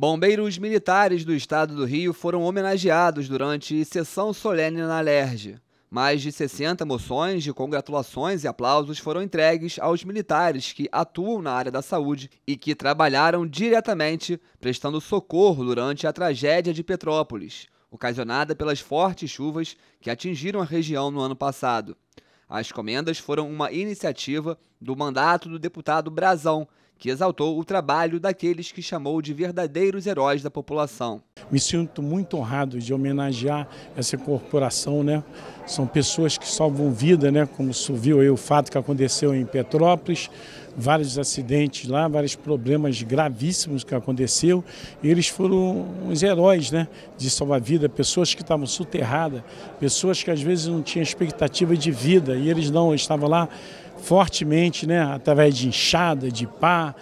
Bombeiros militares do estado do Rio foram homenageados durante sessão solene na LERJ. Mais de 60 moções de congratulações e aplausos foram entregues aos militares que atuam na área da saúde e que trabalharam diretamente prestando socorro durante a tragédia de Petrópolis, ocasionada pelas fortes chuvas que atingiram a região no ano passado. As comendas foram uma iniciativa do mandato do deputado Brazão, que exaltou o trabalho daqueles que chamou de verdadeiros heróis da população. Me sinto muito honrado de homenagear essa corporação, né? São pessoas que salvam vida, né? Como se viu aí o fato que aconteceu em Petrópolis, vários acidentes lá, vários problemas gravíssimos que aconteceu. E eles foram uns heróis, né? De salvar vida, pessoas que estavam soterradas, pessoas que às vezes não tinham expectativa de vida e eles não estavam lá fortemente, né, através de enxada, de pá,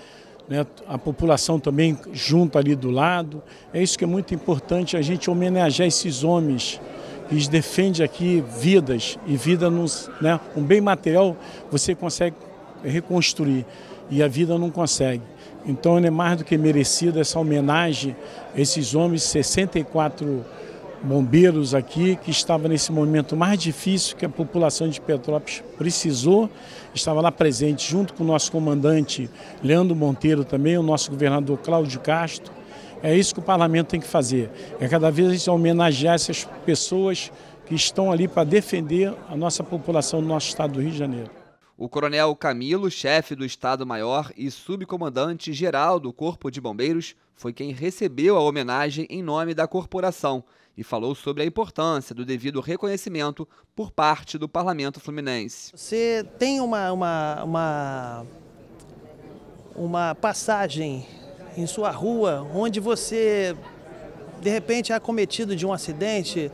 né, a população também junto ali do lado. É isso que é muito importante, a gente homenagear esses homens que defendem aqui vidas, e vida, nos, né, um bem material você consegue reconstruir, e a vida não consegue. Então é mais do que merecido essa homenagem a esses homens, 64 anos, bombeiros aqui, que estava nesse momento mais difícil que a população de Petrópolis precisou. Estava lá presente junto com o nosso comandante Leandro Monteiro também, o nosso governador Cláudio Castro. É isso que o parlamento tem que fazer, é cada vez homenagear essas pessoas que estão ali para defender a nossa população do nosso estado do Rio de Janeiro. O coronel Camilo, chefe do Estado-Maior e subcomandante geral do Corpo de Bombeiros, foi quem recebeu a homenagem em nome da corporação e falou sobre a importância do devido reconhecimento por parte do Parlamento Fluminense. Você tem uma, uma, uma, uma passagem em sua rua onde você, de repente, é acometido de um acidente,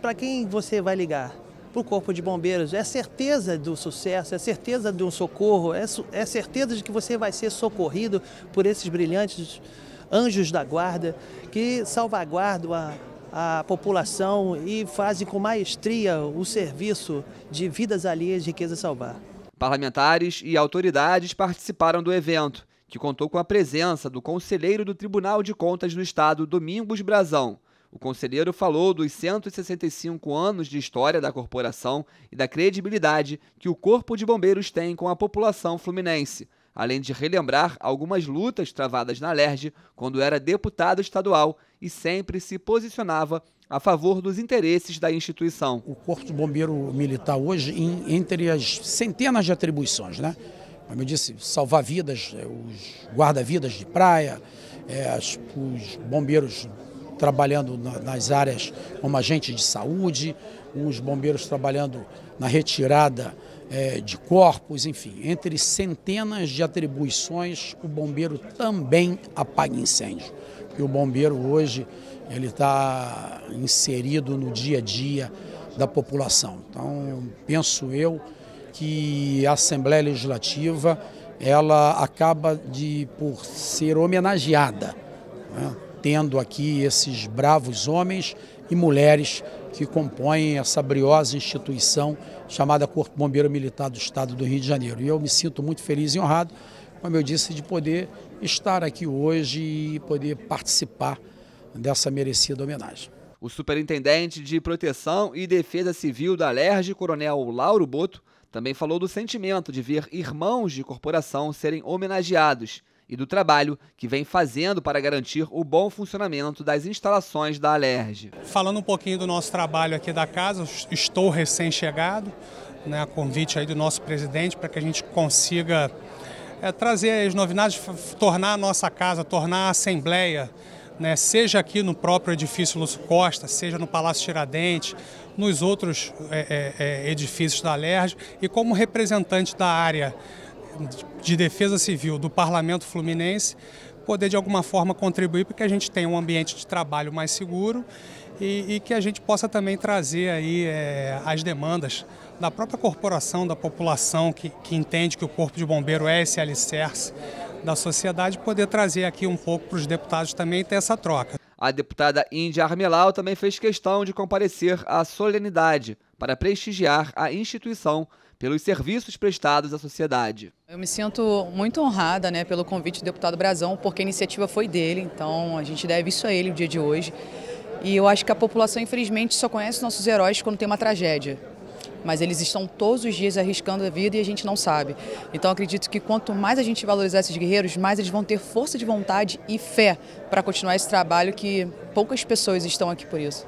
para quem você vai ligar? para o Corpo de Bombeiros. É certeza do sucesso, é certeza de um socorro, é, é certeza de que você vai ser socorrido por esses brilhantes anjos da guarda que salvaguardam a, a população e fazem com maestria o serviço de vidas alheias, riqueza salvar. Parlamentares e autoridades participaram do evento, que contou com a presença do conselheiro do Tribunal de Contas do Estado, Domingos Brazão, o conselheiro falou dos 165 anos de história da corporação e da credibilidade que o Corpo de Bombeiros tem com a população fluminense, além de relembrar algumas lutas travadas na LERJ quando era deputado estadual e sempre se posicionava a favor dos interesses da instituição. O Corpo de Bombeiro Militar hoje, em, entre as centenas de atribuições, né? como eu disse, salvar vidas, eh, os guarda-vidas de praia, é, as, os bombeiros trabalhando nas áreas como agente de saúde, os bombeiros trabalhando na retirada é, de corpos, enfim, entre centenas de atribuições, o bombeiro também apaga incêndio. E o bombeiro hoje ele está inserido no dia a dia da população. Então, penso eu que a Assembleia Legislativa ela acaba de por ser homenageada. Né? tendo aqui esses bravos homens e mulheres que compõem essa briosa instituição chamada Corpo Bombeiro Militar do Estado do Rio de Janeiro. E eu me sinto muito feliz e honrado, como eu disse, de poder estar aqui hoje e poder participar dessa merecida homenagem. O superintendente de Proteção e Defesa Civil da LERJ, Coronel Lauro Boto, também falou do sentimento de ver irmãos de corporação serem homenageados e do trabalho que vem fazendo para garantir o bom funcionamento das instalações da Alerj. Falando um pouquinho do nosso trabalho aqui da casa, estou recém-chegado, né, a convite aí do nosso presidente para que a gente consiga é, trazer as novidades, tornar a nossa casa, tornar a Assembleia, né, seja aqui no próprio edifício Lúcio Costa, seja no Palácio Tiradentes, nos outros é, é, é edifícios da Alerj e como representante da área de Defesa Civil do Parlamento Fluminense poder de alguma forma contribuir para que a gente tenha um ambiente de trabalho mais seguro e, e que a gente possa também trazer aí é, as demandas da própria corporação, da população que, que entende que o Corpo de Bombeiro é esse alicerce da sociedade, poder trazer aqui um pouco para os deputados também ter essa troca. A deputada Índia Armelau também fez questão de comparecer à solenidade para prestigiar a instituição pelos serviços prestados à sociedade. Eu me sinto muito honrada né, pelo convite do deputado Brazão, porque a iniciativa foi dele, então a gente deve isso a ele o dia de hoje. E eu acho que a população, infelizmente, só conhece nossos heróis quando tem uma tragédia. Mas eles estão todos os dias arriscando a vida e a gente não sabe. Então acredito que quanto mais a gente valorizar esses guerreiros, mais eles vão ter força de vontade e fé para continuar esse trabalho que poucas pessoas estão aqui por isso.